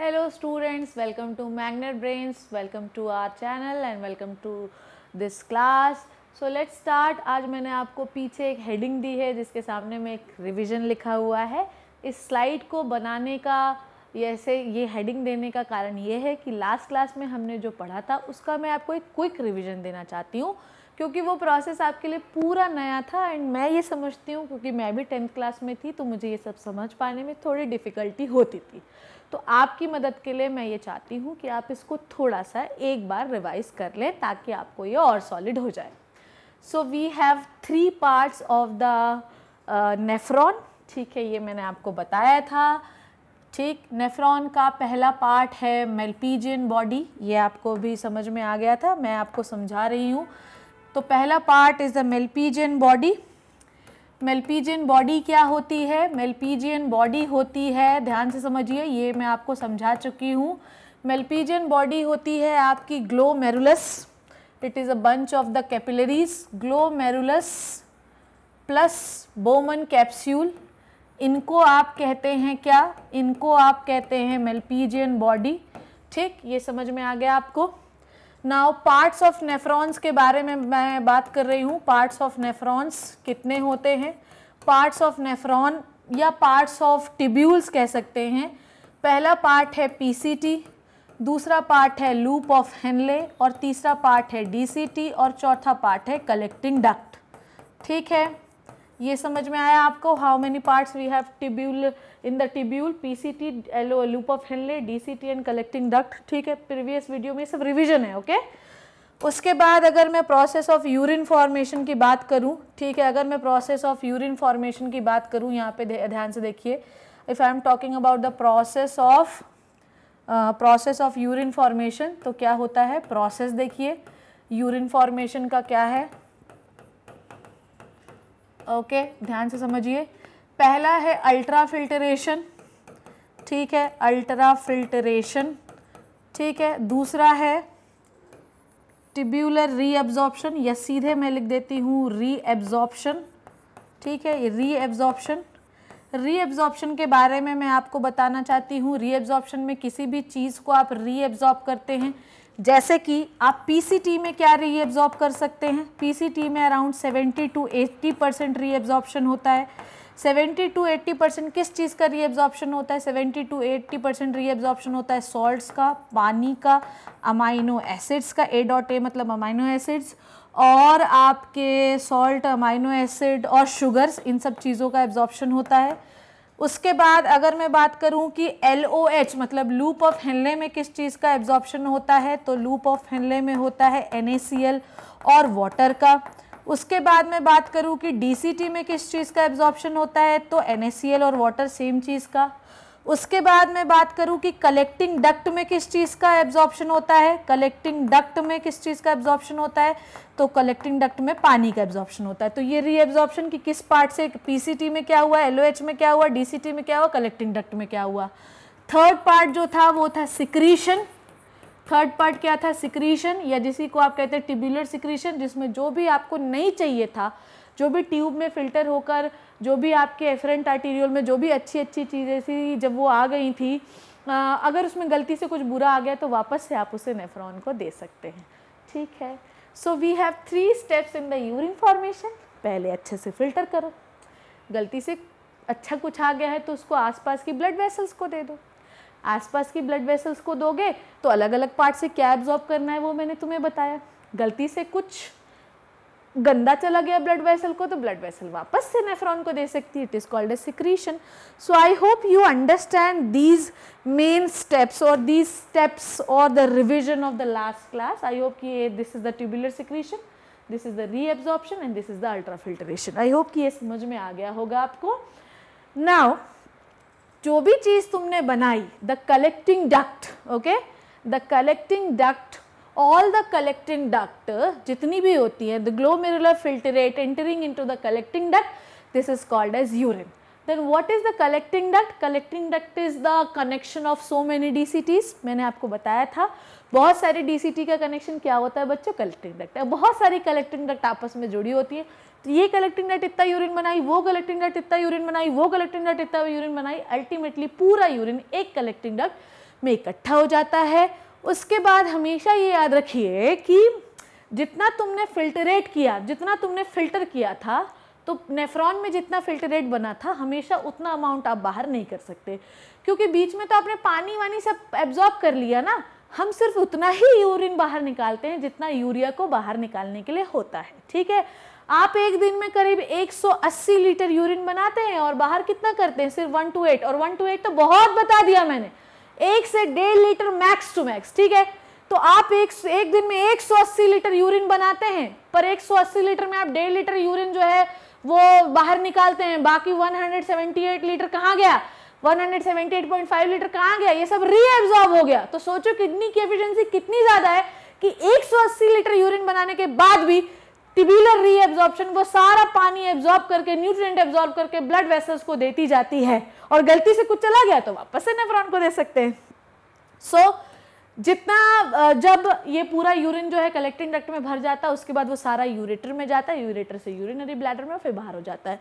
Hello students welcome to Magnet Brains welcome to our channel and welcome to this class so let's start आज मैंने आपको पीछे एक heading दी है जिसके सामने में एक रिविज़न लिखा हुआ है इस स्लाइड को बनाने का ऐसे ये हेडिंग देने का कारण ये है कि लास्ट क्लास में हमने जो पढ़ा था उसका मैं आपको एक क्विक रिविज़न देना चाहती हूँ क्योंकि वो प्रोसेस आपके लिए पूरा नया था एंड मैं ये समझती हूँ क्योंकि मैं भी टेंथ क्लास में थी तो मुझे ये सब समझ पाने में थोड़ी डिफ़िकल्टी होती थी तो आपकी मदद के लिए मैं ये चाहती हूँ कि आप इसको थोड़ा सा एक बार रिवाइज कर लें ताकि आपको ये और सॉलिड हो जाए so we have three parts of the nephron ठीक है ये मैंने आपको बताया था ठीक नेफ्रॉन का पहला पार्ट है मेलपीजियन बॉडी ये आपको भी समझ में आ गया था मैं आपको समझा रही हूँ तो पहला part is the Malpighian body Malpighian body क्या होती है मेल्पीजियन बॉडी होती है ध्यान से समझिए ये मैं आपको समझा चुकी हूँ मेल्पीजियन बॉडी होती है आपकी glomerulus it is a bunch of the capillaries glomerulus plus Bowman capsule इनको आप कहते हैं क्या इनको आप कहते हैं मेल्पीजियन बॉडी ठीक ये समझ में आ गया आपको नाउ पार्ट्स ऑफ नेफ्रॉन्स के बारे में मैं बात कर रही हूँ पार्ट्स ऑफ नेफ्रॉन्स कितने होते हैं पार्ट्स ऑफ नेफ्रॉन या पार्ट्स ऑफ टिब्यूल्स कह सकते हैं पहला पार्ट है पीसीटी दूसरा पार्ट है लूप ऑफ हेनले और तीसरा पार्ट है डीसीटी और चौथा पार्ट है कलेक्टिंग डक्ट ठीक है ये समझ में आया आपको how many parts we have tubule T एलो loop of loop D C T and collecting duct ठीक है प्रीवियस वीडियो में सब रिविजन है ओके उसके बाद अगर मैं प्रोसेस ऑफ यूरिन फॉर्मेशन की बात करूं ठीक है अगर मैं प्रोसेस ऑफ यूरिन फॉर्मेशन की बात करूं यहाँ पे ध्यान से देखिए if I am talking about the process of process of urine formation तो क्या होता है प्रोसेस देखिए यूरिन फॉर्मेशन का क्या है ओके okay, ध्यान से समझिए पहला है अल्ट्रा फिल्टरेशन ठीक है अल्ट्रा फिल्टरेशन ठीक है दूसरा है टिब्यूलर रीएब्जॉर्प्शन या सीधे मैं लिख देती हूँ रीएब्जॉर्प्शन ठीक है रीएब्जॉर्प्शन रीएब्जॉर्प्शन के बारे में मैं आपको बताना चाहती हूँ एब्जॉर्प्शन में किसी भी चीज़ को आप एब्जॉर्ब करते हैं जैसे कि आप पीसीटी में क्या रीएब्जॉर्ब कर सकते हैं पीसीटी में अराउंड 70 टू 80 परसेंट एब्जॉर्प्शन होता है सेवेंटी टू एट्टी परसेंट किस चीज़ का रीअब्जॉर्प्शन होता है seventy two eighty percent reabsorption होता है सॉल्ट्स का पानी का अमाइनो एसिड्स का ए डॉट ए मतलब अमाइनो एसिड्स और आपके सॉल्ट अमाइनो एसिड और शुगर्स इन सब चीज़ों का एब्जॉर्प्शन होता है उसके बाद अगर मैं बात करूं कि एल ओ एच मतलब लूप ऑफ हेनले में किस चीज़ का एब्जॉर्प्शन होता है तो लूप ऑफ हेनले में होता है एन ए सी एल और वाटर का उसके बाद मैं बात करूँ कि डीसीटी में किस चीज़ का एब्जॉर्प्शन होता है तो एन और वाटर सेम चीज़ का उसके बाद मैं बात करूँ कि कलेक्टिंग डक्ट में किस चीज़ का एब्जॉर्प्शन होता है कलेक्टिंग डक्ट में किस चीज़ का एब्जॉर्प्शन होता है तो कलेक्टिंग डक्ट में पानी का एब्जॉर्प्शन होता है तो ये री एब्जॉर्प्शन की किस पार्ट से पीसीटी में क्या हुआ एलओएच में क्या हुआ डीसीटी में क्या हुआ कलेक्टिंग डक्ट में क्या हुआ थर्ड पार्ट जो था वो था सिक्रीशन थर्ड पार्ट क्या था सिक्रीशन या जिसी को आप कहते हैं टिब्यूलर सिक्रीशन जिसमें जो भी आपको नहीं चाहिए था जो भी ट्यूब में फिल्टर होकर जो भी आपके एफरेंट आर्टीरियल में जो भी अच्छी अच्छी चीज़ें थी जब वो आ गई थी आ, अगर उसमें गलती से कुछ बुरा आ गया तो वापस से आप उसे नेफ्रॉन को दे सकते हैं ठीक है so we have three steps in the urine formation पहले अच्छे से फिल्टर करो गलती से अच्छा कुछ आ गया है तो उसको आसपास की ब्लड वेसल्स को दे दो आसपास की ब्लड वेसल्स को दोगे तो अलग अलग पार्ट से क्या एब्जॉर्ब करना है वो मैंने तुम्हें बताया गलती से कुछ गंदा चला गया ब्लड वेसल को तो ब्लड वेसल वापस से नेफ्रॉन को दे सकती है it is called a secretion so I hope you understand these main steps और दीज स्टेप्स और the revision of the last class I hope कि this is the tubular secretion this is the reabsorption and this is the ultra filtration I hope कि ये समझ में आ गया होगा आपको नाउ जो भी चीज़ तुमने बनाई the collecting duct okay the collecting duct all the collecting duct जितनी भी होती है the glomerular filtrate entering into the collecting duct this is called as urine then what is the collecting duct collecting duct is the connection of so many D C Ts मैंने आपको बताया था बहुत सारे D C T का connection क्या होता है बच्चों कलेक्टिंग डक्ट बहुत सारी कलेक्टिंग डक्ट आपस में जुड़ी होती है तो ये कलेक्टिंग डट इतना यूरिन बनाई वो कलेक्टिंग नेट इतना यूरिन बनाई वो कलेक्टिंग डट इतना यूरिन बनाई अल्टीमेटली पूरा यूरिन एक कलेक्टिंग डक्ट में इकट्ठा हो जाता है उसके बाद हमेशा ये याद रखिए कि जितना तुमने फिल्टरेट किया जितना तुमने फिल्टर किया था तो नेफ्रॉन में जितना फिल्टरेट बना था हमेशा उतना अमाउंट आप बाहर नहीं कर सकते क्योंकि बीच में तो आपने पानी वानी सब एब्जॉर्ब कर लिया ना हम सिर्फ उतना ही यूरिन बाहर निकालते हैं जितना यूरिया को बाहर निकालने के लिए होता है ठीक है आप एक दिन में करीब 180 लीटर यूरिन बनाते हैं और बाहर कितना करते हैं सिर्फ वन टू एट और वन टू एट तो बहुत बता दिया मैंने एक से डेढ़ लीटर मैक्स टू मैक्स ठीक है तो आप एक एक दिन में 180 लीटर यूरिन बनाते हैं पर 180 लीटर में आप डेढ़ लीटर यूरिन जो है वो बाहर निकालते हैं बाकी 178 लीटर कहाँ गया 178.5 लीटर कहाँ गया ये सब रीएब्जॉर्ब हो गया तो सोचो किडनी की एफिशिएंसी कितनी ज़्यादा है कि 180 लीटर यूरिन बनाने के बाद भी टिब्यूलर रीएब्जॉर्प्शन वो सारा पानी एब्जॉर्ब करके न्यूट्रिएंट एब्जॉर्ब करके ब्लड वेसल्स को देती जाती है और गलती से कुछ चला गया तो वापस से नेफ्रॉन को दे सकते हैं सो so, जितना जब ये पूरा यूरिन जो है कलेक्टिंग डक्ट में भर जाता है उसके बाद वो सारा यूरेटर में जाता है यूरेटर से यूरिनरी ब्लैडर में फिर बाहर हो जाता है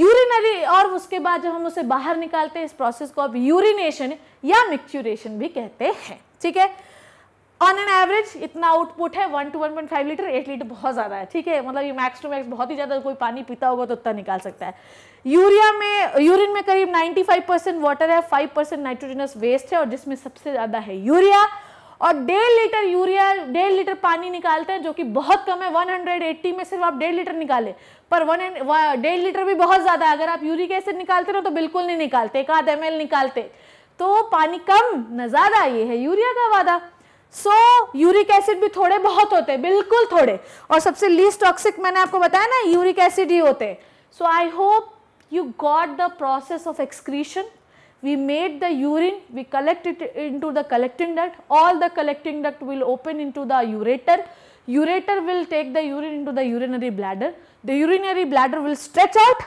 यूरिनरी और उसके बाद जब हम उसे बाहर निकालते हैं इस प्रोसेस को अब यूरिनेशन या मिक्चुरेशन भी कहते हैं ठीक है ऑन एन एवरेज इतना आउटपुट है one two one point five litre eight litre बहुत ज़्यादा है ठीक है मतलब ये मैक्स टू मैक्स बहुत ही ज़्यादा कोई पानी पीता होगा तो उतना निकाल सकता है यूरिया में यूरिन में करीब 95 परसेंट वाटर है 5 परसेंट नाइट्रोजनस वेस्ट है और जिसमें सबसे ज़्यादा है यूरिया और डेढ़ लीटर यूरिया डेढ़ लीटर पानी निकालते हैं जो कि बहुत कम है एट्टी में सिर्फ आप डेढ़ लीटर निकाले पर वन डेढ़ लीटर भी बहुत ज़्यादा है अगर आप यूरिक एसिड निकालते ना तो बिल्कुल नहीं निकालते एक आध एम निकालते तो पानी कम न ज़्यादा ये है यूरिया का वादा सो यूरिक एसिड भी थोड़े बहुत होते हैं बिल्कुल थोड़े और सबसे लीस्ट टॉक्सिक मैंने आपको बताया ना यूरिक एसिड ही होते हैं so I hope you got the process of excretion we made the urine we collect it into the collecting duct all the collecting duct will open into the ureter ureter will take the urine into the urinary bladder the urinary bladder will stretch out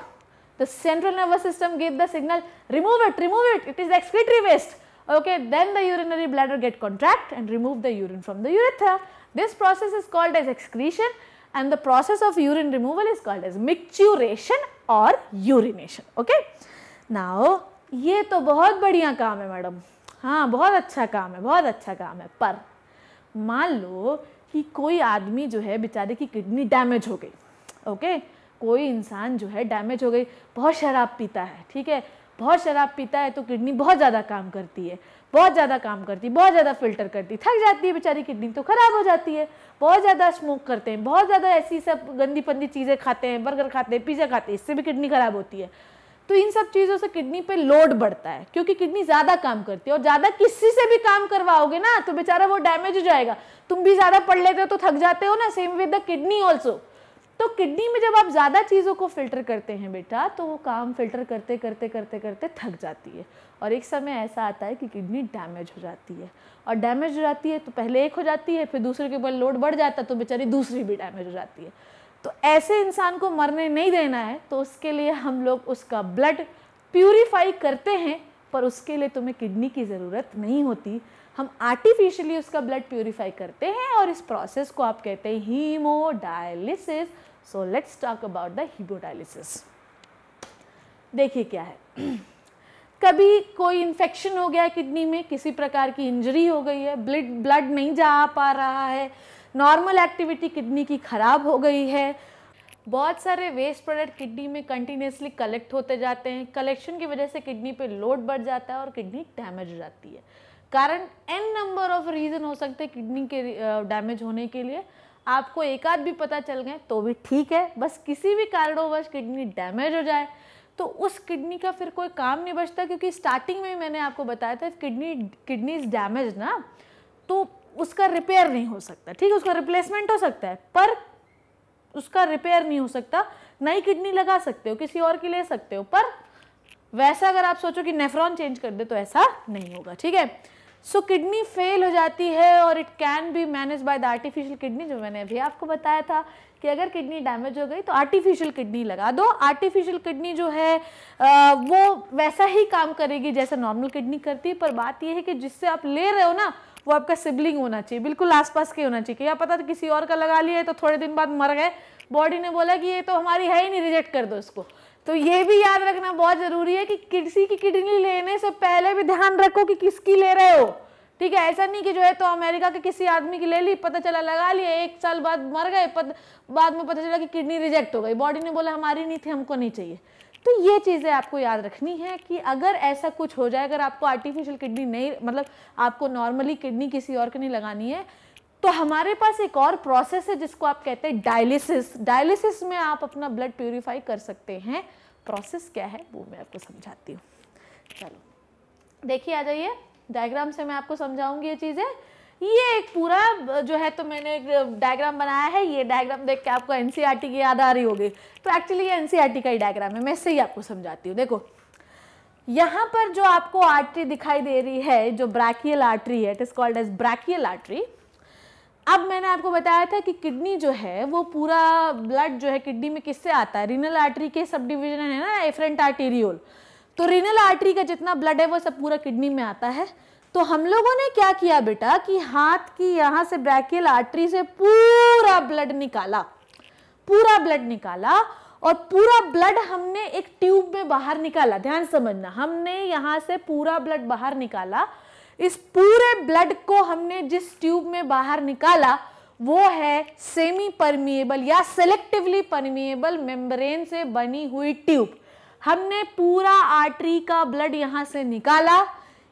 the central nervous system gave the signal remove it remove it it is excretory waste Okay, then the urinary bladder get contract and remove the urine from the urethra. This process is called as excretion and the process of urine removal is called as micturition or urination okay now ye to bahut badhiya kaam hai madam ha bahut acha kaam hai bahut acha kaam hai par maan lo ki koi aadmi jo hai बेचारे ki kidney damage ho gayi okay? कोई इंसान जो है damage हो गई बहुत शराब पीता है ठीक है बहुत शराब पीता है तो किडनी बहुत ज़्यादा काम करती है बहुत ज़्यादा काम करती है बहुत ज़्यादा फिल्टर करती है थक जाती है बेचारी किडनी तो ख़राब हो जाती है बहुत ज़्यादा स्मोक करते हैं बहुत ज़्यादा ऐसी सब गंदी पंदी चीज़ें खाते हैं बर्गर खाते हैं पिज़्ज़ा खाते हैं इससे भी किडनी ख़राब होती है तो इन सब चीज़ों से किडनी पे लोड बढ़ता है क्योंकि किडनी ज़्यादा काम करती है और ज़्यादा किसी से भी काम करवाओगे ना तो बेचारा वो डैमेज हो जाएगा तुम भी ज़्यादा पढ़ लेते हो तो थक जाते हो ना same with the kidney also तो किडनी में जब आप ज़्यादा चीज़ों को फिल्टर करते हैं बेटा तो वो काम फिल्टर करते करते करते करते थक जाती है और एक समय ऐसा आता है कि किडनी डैमेज हो जाती है और डैमेज हो जाती है तो पहले एक हो जाती है फिर दूसरे के ऊपर लोड बढ़ जाता है तो बेचारी दूसरी भी डैमेज हो जाती है तो ऐसे इंसान को मरने नहीं देना है तो उसके लिए हम लोग उसका ब्लड प्यूरीफाई करते हैं पर उसके लिए तुम्हें किडनी की ज़रूरत नहीं होती हम आर्टिफिशियली उसका ब्लड प्योरीफाई करते हैं और इस प्रोसेस को आप कहते हैं haemodialysis so let's talk about the haemodialysis देखिए क्या है कभी कोई इन्फेक्शन हो गया किडनी में किसी प्रकार की इंजरी हो गई है ब्लड ब्लड नहीं जा पा रहा है नॉर्मल एक्टिविटी किडनी की ख़राब हो गई है बहुत सारे वेस्ट प्रोडक्ट किडनी में कंटिन्यूसली कलेक्ट होते जाते हैं कलेक्शन की वजह से किडनी पे लोड बढ़ जाता है और किडनी डैमेज हो जाती है कारण एन नंबर ऑफ रीज़न हो सकते हैं किडनी के डैमेज होने के लिए आपको एक आध भी पता चल गए तो भी ठीक है बस किसी भी कारणोंवश किडनी डैमेज हो जाए तो उस किडनी का फिर कोई काम नहीं बचता क्योंकि स्टार्टिंग में ही मैंने आपको बताया था किडनी किडनी इज डैमेज ना तो उसका रिपेयर नहीं हो सकता ठीक है उसका रिप्लेसमेंट हो सकता है पर उसका रिपेयर नहीं हो सकता नई किडनी लगा सकते हो किसी और की ले सकते हो पर वैसा अगर आप सोचो कि नेफ्रॉन चेंज कर दे तो ऐसा नहीं होगा ठीक है सो किडनी फेल हो जाती है और it can be manage by the artificial kidney जो मैंने अभी आपको बताया था कि अगर किडनी डैमेज हो गई तो आर्टिफिशियल किडनी लगा दो आर्टिफिशियल किडनी जो है आ, वो वैसा ही काम करेगी जैसा नॉर्मल किडनी करती है पर बात यह है कि जिससे आप ले रहे हो ना वो आपका सिबलिंग होना चाहिए बिल्कुल आसपास के होना चाहिए या पता किसी और का लगा लिया है तो थोड़े दिन बाद मर गए बॉडी ने बोला कि ये तो हमारी है ही नहीं रिजेक्ट कर दो इसको तो ये भी याद रखना बहुत ज़रूरी है कि किसी की किडनी लेने से पहले भी ध्यान रखो कि किसकी ले रहे हो ठीक है ऐसा नहीं कि जो है तो अमेरिका के किसी आदमी की ले ली पता चला लगा लिया एक साल बाद मर गए पत, बाद में पता चला कि किडनी रिजेक्ट हो गई बॉडी ने बोला हमारी नहीं थी हमको नहीं चाहिए तो ये चीज़ें आपको याद रखनी है कि अगर ऐसा कुछ हो जाए अगर आपको आर्टिफिशियल किडनी नहीं मतलब आपको नॉर्मली किडनी किसी और की नहीं लगानी है तो हमारे पास एक और प्रोसेस है जिसको आप कहते हैं डायलिसिस डायलिसिस में आप अपना ब्लड प्योरीफाई कर सकते हैं प्रोसेस क्या है वो मैं आपको समझाती हूँ चलो देखिए आ जाइए डायग्राम से मैं आपको समझाऊंगी ये चीज़ें ये एक पूरा जो है तो मैंने एक डायग्राम बनाया है ये डायग्राम देख के आपको एन e की याद आ रही होगी तो एक्चुअली ये एन e का ही डायग्राम है मैं इससे ही आपको समझाती हूँ देखो यहाँ पर जो आपको आर्टरी दिखाई दे रही है जो ब्रैकियल आर्टरी है it is called as brachial artery अब मैंने आपको बताया था कि किडनी जो है वो पूरा ब्लड जो है किडनी में किससे आता है रिनल आर्टरी के सब डिविजन है ना एफरेंट आर्टेरियोल तो रिनल आर्टरी का जितना ब्लड है वो सब पूरा किडनी में आता है तो हम लोगों ने क्या किया बेटा कि हाथ की यहाँ से ब्रैकियल आर्टरी से पूरा ब्लड निकाला पूरा ब्लड निकाला और पूरा ब्लड हमने एक ट्यूब में बाहर निकाला ध्यान समझना हमने यहां से पूरा ब्लड बाहर निकाला इस पूरे ब्लड को हमने जिस ट्यूब में बाहर निकाला वो है सेमी परमिएबल या सेलेक्टिवली परमिएबल मेम्ब्रेन से बनी हुई ट्यूब हमने पूरा आर्टरी का ब्लड यहाँ से निकाला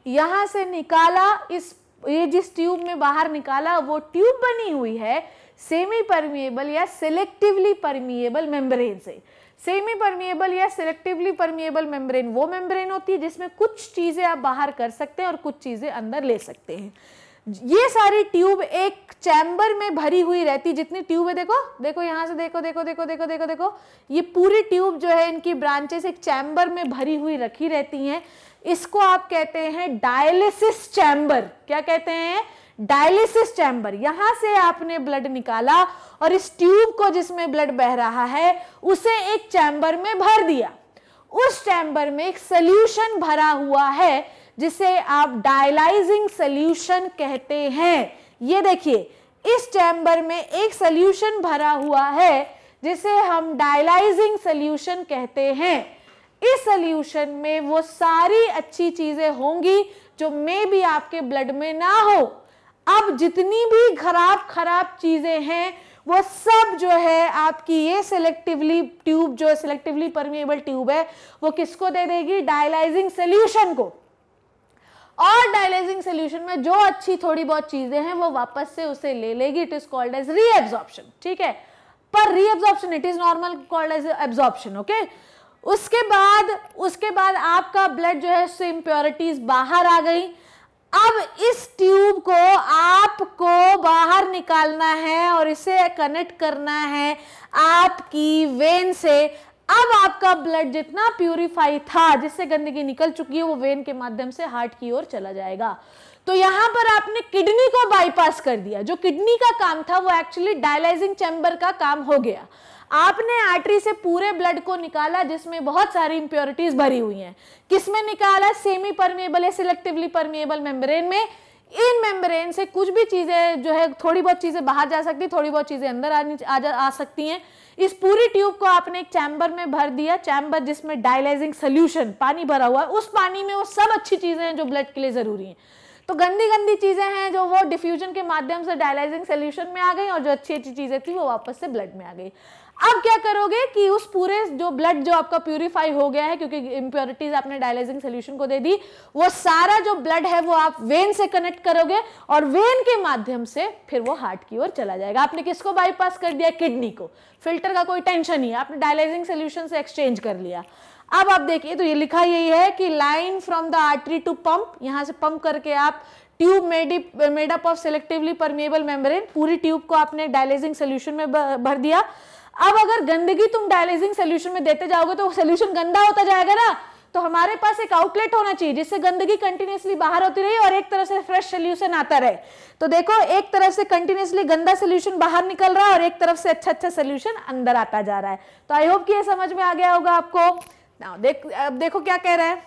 यहाँ से निकाला इस ये जिस ट्यूब में बाहर निकाला वो ट्यूब बनी हुई है सेमी परमिएबल या सेलेक्टिवली परमिएबल मेम्ब्रेन से सेमी परमिएबल या सिलेक्टिवली परमिएबल मेम्ब्रेन वो मेम्ब्रेन होती है जिसमें कुछ चीज़ें आप बाहर कर सकते हैं और कुछ चीज़ें अंदर ले सकते हैं ये सारी ट्यूब एक चैम्बर में भरी हुई रहती जितनी ट्यूब है देखो देखो यहाँ से देखो देखो देखो देखो देखो देखो ये पूरी ट्यूब जो है इनकी ब्रांचेस एक चैम्बर में भरी हुई रखी रहती हैं इसको आप कहते हैं डायलिसिस चैम्बर क्या कहते हैं डायलिसिस चैम्बर यहाँ से आपने ब्लड निकाला और इस ट्यूब को जिसमें ब्लड बह रहा है उसे एक चैम्बर में भर दिया उस चैम्बर में एक सल्यूशन भरा हुआ है जिसे आप डायलाइजिंग सल्यूशन कहते हैं ये देखिए इस चैम्बर में एक सल्यूशन भरा हुआ है जिसे हम डायलाइजिंग सल्यूशन कहते हैं इस सल्यूशन में वो सारी अच्छी चीज़ें होंगी जो मे भी आपके ब्लड में ना हो अब जितनी भी खराब खराब चीज़ें हैं वो सब जो है आपकी ये सिलेक्टिवली ट्यूब जो सिलेक्टिवली परमिएबल ट्यूब है वो किसको दे देगी डायलाइजिंग सोल्यूशन को और डायलाइजिंग सोल्यूशन में जो अच्छी थोड़ी बहुत चीज़ें हैं वो वापस से उसे ले लेगी it is called as reabsorption ठीक है पर reabsorption it is normal called as absorption okay उसके बाद उसके बाद आपका ब्लड जो है उससे इम्प्योरिटीज बाहर आ गई अब इस ट्यूब को आपको बाहर निकालना है और इसे कनेक्ट करना है आपकी वेन से अब आपका ब्लड जितना प्यूरिफाई था जिससे गंदगी निकल चुकी है वो वेन के माध्यम से हार्ट की ओर चला जाएगा तो यहां पर आपने किडनी को बाईपास कर दिया जो किडनी का काम था वो एक्चुअली डायलाइजिंग चैम्बर का काम हो गया आपने आर्टरी से पूरे ब्लड को निकाला जिसमें बहुत सारी इंप्योरिटीज भरी हुई हैं किसमें निकाला सेमी परमिएबल या सिलेक्टिवली परमिएबल मेम्ब्रेन में इन मेम्ब्रेन से कुछ भी चीज़ें जो है थोड़ी बहुत चीज़ें बाहर जा सकती थोड़ी बहुत चीज़ें अंदर आनी आ आ, आ सकती हैं इस पूरी ट्यूब को आपने एक चैम्बर में भर दिया चैम्बर जिसमें डायलाइजिंग सोल्यूशन पानी भरा हुआ है उस पानी में वो सब अच्छी चीज़ें हैं जो ब्लड के लिए ज़रूरी हैं तो गंदी गंदी चीज़ें हैं जो वो डिफ्यूजन के माध्यम से डायलाइजिंग सोल्यूशन में आ गई और जो अच्छी अच्छी चीज़ें थी वो वापस से ब्लड में आ गई अब क्या करोगे कि उस पूरे जो ब्लड जो आपका प्यूरिफाई हो गया है क्योंकि इंप्योरिटीज आपने डायलाइजिंग सोल्यूशन को दे दी वो सारा जो ब्लड है वो आप वेन से कनेक्ट करोगे और वेन के माध्यम से फिर वो हार्ट की ओर चला जाएगा आपने किसको बाईपास कर दिया किडनी को फिल्टर का कोई टेंशन नहीं है आपने डायलाइजिंग सोल्यूशन से एक्सचेंज कर लिया अब आप देखिए तो ये लिखा यही है कि line from the artery to pump यहां से पंप करके आप tube made up of selectively permeable membrane पूरी ट्यूब को आपने डायलाइजिंग सोल्यूशन में भर दिया अब अगर गंदगी तुम डायलिसिंग सोल्यूशन में देते जाओगे तो सोल्यूशन गंदा होता जाएगा ना तो हमारे पास एक आउटलेट होना चाहिए जिससे गंदगी कंटिन्यूसली बाहर होती रही और एक तरफ से फ्रेश सोल्यूशन आता रहे तो देखो एक तरफ से कंटिन्यूसली गंदा सोल्यूशन बाहर निकल रहा है और एक तरफ से अच्छा अच्छा सोल्यूशन अंदर आता जा रहा है तो आई होप कि ये समझ में आ गया होगा आपको ना देख अब देखो क्या कह रहा है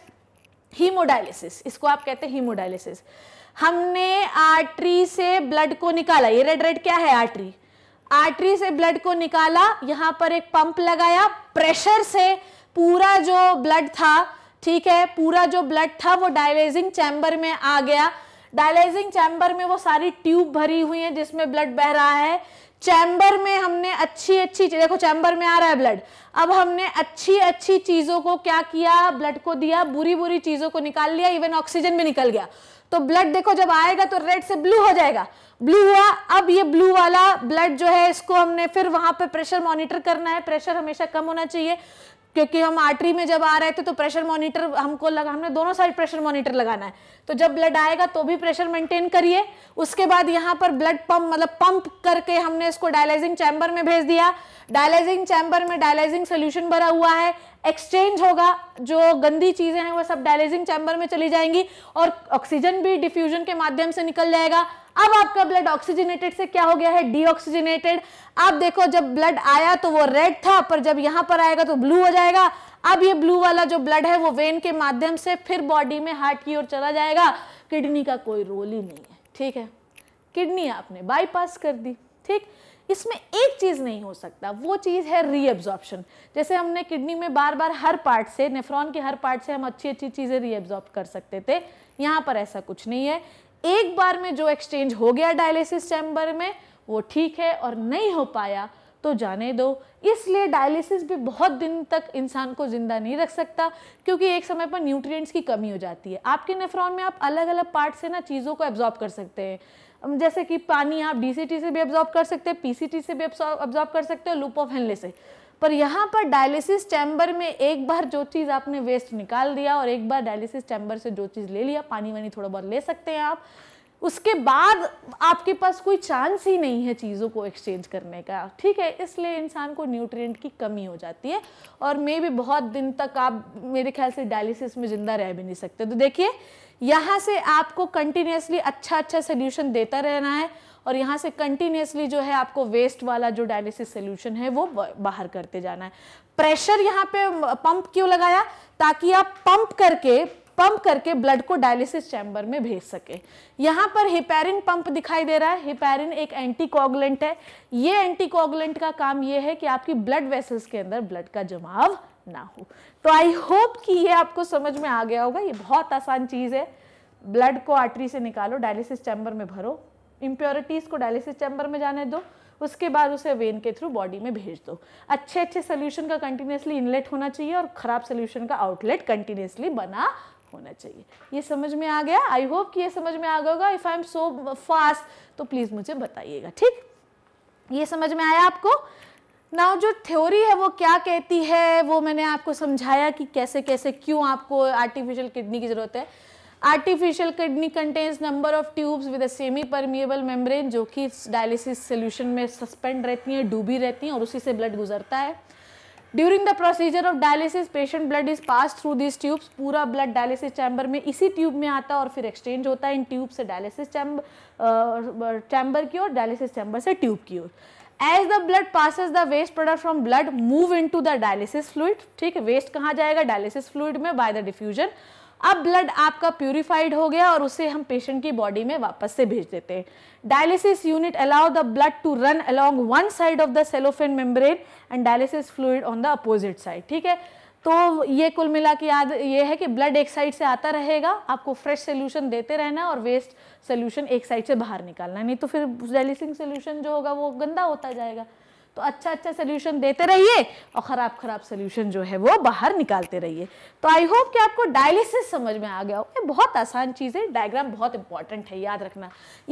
हीमोडायलिसिस इसको आप कहते हैं हीमोडायलिसिस हमने आर्टरी से ब्लड को निकाला ये रेड रेड क्या है आर्टरी आर्टरी से ब्लड को निकाला यहाँ पर एक पंप लगाया प्रेशर से पूरा जो ब्लड था ठीक है पूरा जो ब्लड था वो डायलाइजिंग चैम्बर में आ गया डायलाइजिंग चैम्बर में वो सारी ट्यूब भरी हुई है जिसमें ब्लड बह रहा है चैम्बर में हमने अच्छी अच्छी देखो चैम्बर में आ रहा है ब्लड अब हमने अच्छी अच्छी चीज़ों को क्या किया ब्लड को दिया बुरी बुरी चीज़ों को निकाल लिया इवन ऑक्सीजन भी निकल गया तो ब्लड देखो जब आएगा तो रेड से ब्लू हो जाएगा ब्लू हुआ अब ये ब्लू वाला ब्लड जो है इसको हमने फिर वहां पे प्रेशर मॉनिटर करना है प्रेशर हमेशा कम होना चाहिए क्योंकि हम आर्टरी में जब आ रहे थे तो प्रेशर मॉनिटर हमको लगा हमने दोनों साइड प्रेशर मॉनिटर लगाना है तो जब ब्लड आएगा तो भी प्रेशर मेंटेन करिए उसके बाद यहाँ पर ब्लड पंप मतलब पंप करके हमने इसको डायलाइजिंग चैम्बर में भेज दिया डायलाइजिंग चैम्बर में डायलाइजिंग सोल्यूशन भरा हुआ है एक्सचेंज होगा जो गंदी चीज़ें हैं वह सब डायलिसिंग चैम्बर में चली जाएंगी और ऑक्सीजन भी डिफ्यूजन के माध्यम से निकल जाएगा अब आपका ब्लड ऑक्सीजनेटेड से क्या हो गया है डीऑक्सीजनेटेड आप देखो जब ब्लड आया तो वो रेड था पर जब यहां पर आएगा तो ब्लू हो जाएगा अब ये ब्लू वाला जो ब्लड है वो वेन के माध्यम से फिर बॉडी में हार्ट की ओर चला जाएगा किडनी का कोई रोल ही नहीं है ठीक है किडनी आपने बाईपास कर दी ठीक इसमें एक चीज़ नहीं हो सकता वो चीज़ है रीएब्जॉर्प्शन जैसे हमने किडनी में बार बार हर पार्ट से नेफ्रॉन के हर पार्ट से हम अच्छी अच्छी चीज़ें रीअब्जॉर्ब कर सकते थे यहाँ पर ऐसा कुछ नहीं है एक बार में जो एक्सचेंज हो गया डायलिसिस चैम्बर में वो ठीक है और नहीं हो पाया तो जाने दो इसलिए डायलिसिस भी बहुत दिन तक इंसान को ज़िंदा नहीं रख सकता क्योंकि एक समय पर न्यूट्रिएंट्स की कमी हो जाती है आपके नेफ्रॉन में आप अलग अलग पार्ट से ना चीज़ों को एब्जॉर्ब कर सकते हैं जैसे कि पानी आप डीसीटी से भी एब्जॉर्ब कर सकते हैं पीसीटी से भी एब्जॉर्ब कर सकते हैं लूप ऑफ हेनले से पर यहाँ पर डायलिसिस चैम्बर में एक बार जो चीज़ आपने वेस्ट निकाल दिया और एक बार डायलिसिस चैम्बर से जो चीज़ ले लिया पानी वानी थोड़ा बहुत ले सकते हैं आप उसके बाद आपके पास कोई चांस ही नहीं है चीज़ों को एक्सचेंज करने का ठीक है इसलिए इंसान को न्यूट्रिएंट की कमी हो जाती है और मे भी बहुत दिन तक आप मेरे ख्याल से डायलिसिस में ज़िंदा रह भी नहीं सकते तो देखिए यहाँ से आपको कंटिन्यूसली अच्छा अच्छा सोल्यूशन देता रहना है और यहाँ से कंटिन्यूसली जो है आपको वेस्ट वाला जो डायलिसिस सोल्यूशन है वो बाहर करते जाना है प्रेशर यहाँ पे पंप क्यों लगाया ताकि आप पंप करके पंप करके ब्लड को डायलिसिस चैम्बर में भेज सके यहाँ पर हिपेरिन पंप दिखाई दे रहा है हिपेरिन एक एंटीकोगुलेंट है ये एंटीकोगुलेंट का काम ये है कि आपकी ब्लड वेसल्स के अंदर ब्लड का जमाव ना हो तो आई होप कि ये आपको समझ में आ गया होगा ये बहुत आसान चीज़ है ब्लड को आर्टरी से निकालो डायलिसिस चैम्बर में भरो इम्प्योरिटीज़ को डायलिसिस चैम्बर में जाने दो उसके बाद उसे वेन के थ्रू बॉडी में भेज दो अच्छे अच्छे सोल्यूशन का कंटिन्यूसली इनलेट होना चाहिए और ख़राब सोल्यूशन का आउटलेट कंटिन्यूसली बना होना चाहिए ये समझ में आ गया आई होप कि ये समझ में आ गया होगा if I am so fast तो प्लीज़ मुझे बताइएगा ठीक ये समझ में आया आपको नाउ जो थ्योरी है वो क्या कहती है वो मैंने आपको समझाया कि कैसे कैसे क्यों आपको आर्टिफिशियल किडनी की ज़रूरत है artificial kidney contains number of tubes with a semi permeable membrane जो कि डायलिसिस सोल्यूशन में सस्पेंड रहती हैं डूबी रहती हैं और उसी से ब्लड गुजरता है during the procedure of dialysis patient blood is pass through this tubes पूरा ब्लड डायलिसिस चैम्बर में इसी ट्यूब में आता है और फिर एक्सचेंज होता है इन ट्यूब से डायलिसिस चैम्बर चैम्बर की ओर डायलिसिस चैम्बर से ट्यूब की ओर as the blood passes the waste product from blood move into the dialysis fluid ठीक है वेस्ट कहाँ जाएगा डायलिसिस फ्लूड में बाय द डिफ्यूजन अब ब्लड आपका प्यूरिफाइड हो गया और उसे हम पेशेंट की बॉडी में वापस से भेज देते हैं dialysis unit allow the blood to run along one side of the cellophane membrane and dialysis fluid on the opposite side ठीक है तो ये कुल मिला के याद ये है कि ब्लड एक साइड से आता रहेगा आपको फ्रेश सोल्यूशन देते रहना और वेस्ट सोल्यूशन एक साइड से बाहर निकालना नहीं तो फिर जेलिसिंग सोल्यूशन जो होगा वो गंदा होता जाएगा तो अच्छा अच्छा सोल्यूशन देते रहिए और ख़राब ख़राब सोल्यूशन जो है वो बाहर निकालते रहिए तो आई होप कि आपको डायलिसिस समझ में आ गया हो ये बहुत आसान चीज़ है डायग्राम बहुत इंपॉर्टेंट है याद रखना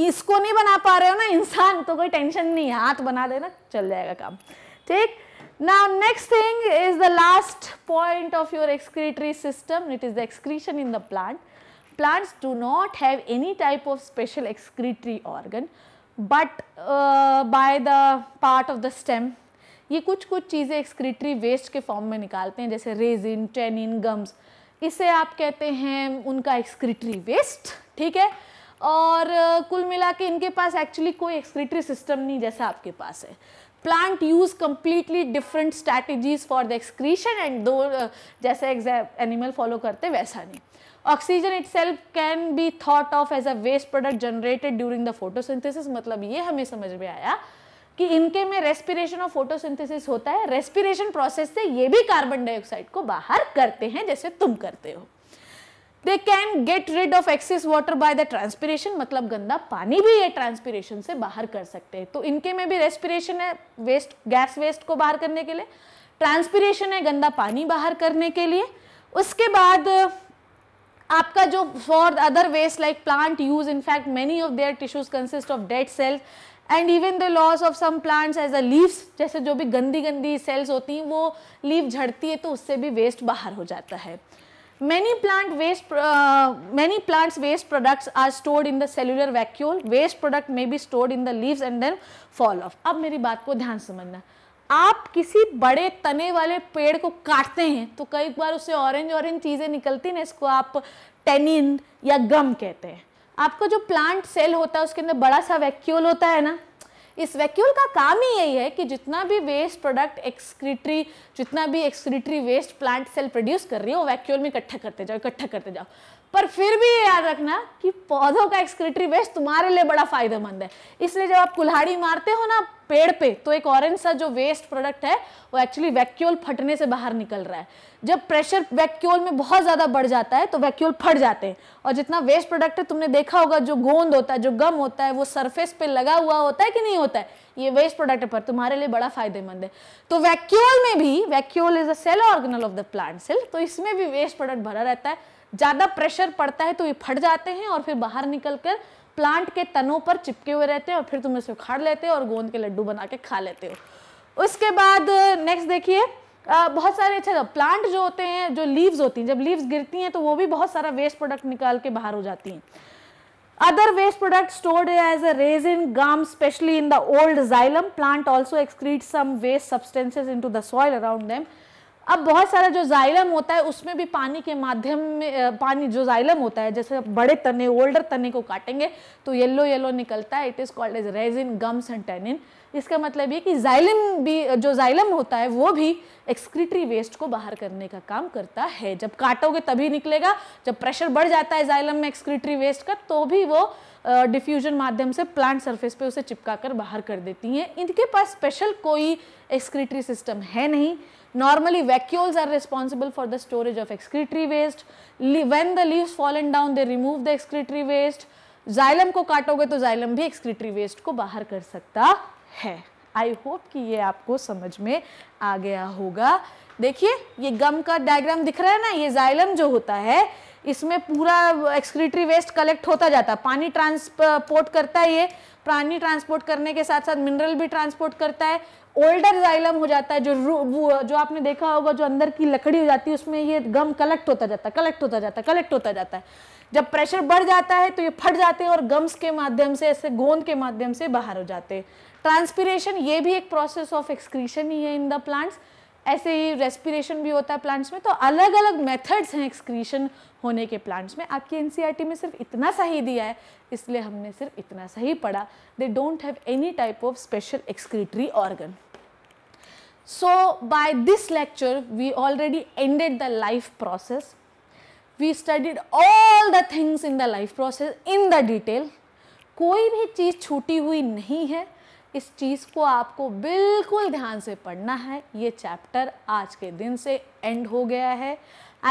इसको नहीं बना पा रहे हो ना इंसान तो कोई टेंशन नहीं हाथ बना देना चल जाएगा काम ठीक Now next thing is the last point of your excretory system, it is the excretion in the plant. Plants do not have any type of special excretory organ but uh, by the part of the stem ये कुछ कुछ चीज़ें excretory waste के form में निकालते हैं जैसे resin tannin gums इसे आप कहते हैं उनका एक्सक्रीटरी वेस्ट ठीक है और कुल मिला के इनके पास एक्चुअली कोई एक्सक्रीटरी सिस्टम नहीं जैसा आपके पास है plant use completely different strategies for the excretion and दो जैसे एनिमल फॉलो करते वैसा नहीं oxygen itself can be thought of as a waste product generated during the photosynthesis मतलब ये हमें समझ में आया कि इनके में रेस्पिरेशन और फोटोसिंथेसिस होता है रेस्पिरेशन प्रोसेस से ये भी कार्बन डाइऑक्साइड को बाहर करते हैं जैसे तुम करते हो they can get rid of excess water by the transpiration मतलब गंदा पानी भी ये ट्रांसपीरेशन से बाहर कर सकते हैं तो इनके में भी रेस्पिरेशन है वेस्ट गैस वेस्ट को बाहर करने के लिए ट्रांसपीरेशन है गंदा पानी बाहर करने के लिए उसके बाद आपका जो for other waste like plant use in fact many of their tissues consist of dead cells and even the loss of some plants as a leaves जैसे जो भी गंदी गंदी सेल्स होती हैं वो लीव झड़ती है तो उससे भी वेस्ट बाहर हो जाता है many plant waste uh, many plants waste products are stored in the cellular vacuole waste product may be stored in the leaves and then fall off अब मेरी बात को ध्यान samajhna आप किसी बड़े तने वाले पेड़ को काटते हैं तो कई बार उससे ऑरेंज ऑरेंज चीज़ें निकलती ना इसको आप टेनिन या गम कहते हैं आपका जो प्लांट सेल होता है उसके अंदर बड़ा सा वैक्यूल होता है ना इस वैक्यूल का काम ही यही है कि जितना भी वेस्ट प्रोडक्ट एक्सक्रीटरी जितना भी excretory waste plant cell produce कर रही है वो वैक्यूल में इकट्ठा करते जाओ इकट्ठा करते जाओ पर फिर भी ये याद रखना कि पौधों का एक्सक्रेटरी वेस्ट तुम्हारे लिए बड़ा फायदेमंद है इसलिए जब आप कुल्हाड़ी मारते हो ना पेड़ पे तो एक ऑरेंज सा जो वेस्ट प्रोडक्ट है वो एक्चुअली वैक्यूल फटने से बाहर निकल रहा है जब प्रेशर वैक्यूल में बहुत ज़्यादा बढ़ जाता है तो वैक्यूल फट जाते हैं और जितना वेस्ट प्रोडक्ट है तुमने देखा होगा जो गोंद होता है जो गम होता है वो सरफेस पे लगा हुआ होता है कि नहीं होता है ये वेस्ट प्रोडक्ट पर तुम्हारे लिए बड़ा फायदेमंद है तो वैक्यूल में भी vacuole is a cell organelle of the plant cell तो इसमें भी वेस्ट प्रोडक्ट भरा रहता है ज़्यादा प्रेशर पड़ता है तो ये फट जाते हैं और फिर बाहर निकल कर प्लांट के तनों पर चिपके हुए रहते हैं और फिर तुम इसे उखाड़ लेते हो और गोंद के लड्डू बना के खा लेते हो उसके बाद नेक्स्ट देखिए बहुत सारे अच्छा प्लांट जो होते हैं जो लीव्स होती हैं जब लीव्स गिरती हैं तो वो भी बहुत सारा वेस्ट प्रोडक्ट निकाल के बाहर हो जाती हैं other product stored as a resin gum specially in the old xylem plant also excrete some waste substances into the soil around them अब बहुत सारा जो जाइलम होता है उसमें भी पानी के माध्यम में पानी जो जाइलम होता है जैसे बड़े तने ओल्डर तने को काटेंगे तो येलो येलो निकलता है it is called as resin gums and tannin इसका मतलब ये कि जाइलम भी जो जाइलम होता है वो भी एक्सक्रीटरी वेस्ट को बाहर करने का काम करता है जब काटोगे तभी निकलेगा जब प्रेशर बढ़ जाता है जाइलम में एक्सक्रीटरी वेस्ट का तो भी वो डिफ्यूजन माध्यम से प्लांट सरफेस पे उसे चिपका कर बाहर कर देती हैं इनके पास स्पेशल कोई एक्सक्रीटरी सिस्टम है नहीं normally vacuoles are responsible for the storage of excretory waste when the leave fall and down they remove the excretory waste xylem को काटोगे तो जाइलम भी एक्सक्रीटरी वेस्ट को बाहर कर सकता है आई होप कि ये आपको समझ में आ गया होगा देखिए ये गम का डायग्राम दिख रहा है ना ये जाइलम जो होता है इसमें पूरा एक्सक्रीटरी वेस्ट कलेक्ट होता जाता है पानी ट्रांसपोर्ट करता है ये प्राणी ट्रांसपोर्ट करने के साथ साथ मिनरल भी ट्रांसपोर्ट करता है ओल्डर जाइलम हो जाता है जो जो आपने देखा होगा जो अंदर की लकड़ी हो जाती है उसमें ये गम कलेक्ट होता जाता है कलेक्ट होता जाता है कलेक्ट होता जाता है जब प्रेशर बढ़ जाता है तो ये फट जाते हैं और गम्स के माध्यम से ऐसे गोंद के माध्यम से बाहर हो जाते हैं ट्रांसपीरेशन ये भी एक प्रोसेस ऑफ एक्सक्रीशन ही है इन द प्लांट्स ऐसे ही रेस्पिरेशन भी होता है प्लांट्स में तो अलग अलग मेथड्स हैं एक्सक्रीशन होने के प्लांट्स में आपकी एन e में सिर्फ इतना सा ही दिया है इसलिए हमने सिर्फ इतना सा ही पढ़ा they don't have any type of special excretory organ so by this lecture we already ended the life process we studied all the things in the life process in the detail कोई भी चीज़ छूटी हुई नहीं है इस चीज़ को आपको बिल्कुल ध्यान से पढ़ना है ये चैप्टर आज के दिन से एंड हो गया है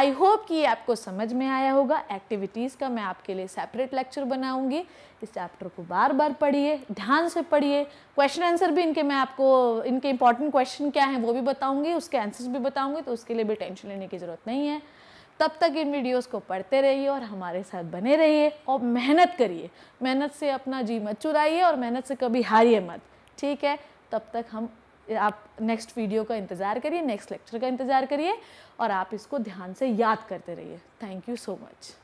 आई होप कि ये आपको समझ में आया होगा एक्टिविटीज़ का मैं आपके लिए सेपरेट लेक्चर बनाऊंगी इस चैप्टर को बार बार पढ़िए ध्यान से पढ़िए क्वेश्चन आंसर भी इनके मैं आपको इनके इंपॉर्टेंट क्वेश्चन क्या हैं वो भी बताऊँगी उसके आंसर्स भी बताऊँगी तो उसके लिए भी टेंशन लेने की ज़रूरत नहीं है तब तक इन वीडियोस को पढ़ते रहिए और हमारे साथ बने रहिए और मेहनत करिए मेहनत से अपना जी मत चुराइए और मेहनत से कभी हारिए मत ठीक है तब तक हम आप नेक्स्ट वीडियो का इंतज़ार करिए नेक्स्ट लेक्चर का इंतज़ार करिए और आप इसको ध्यान से याद करते रहिए थैंक यू सो मच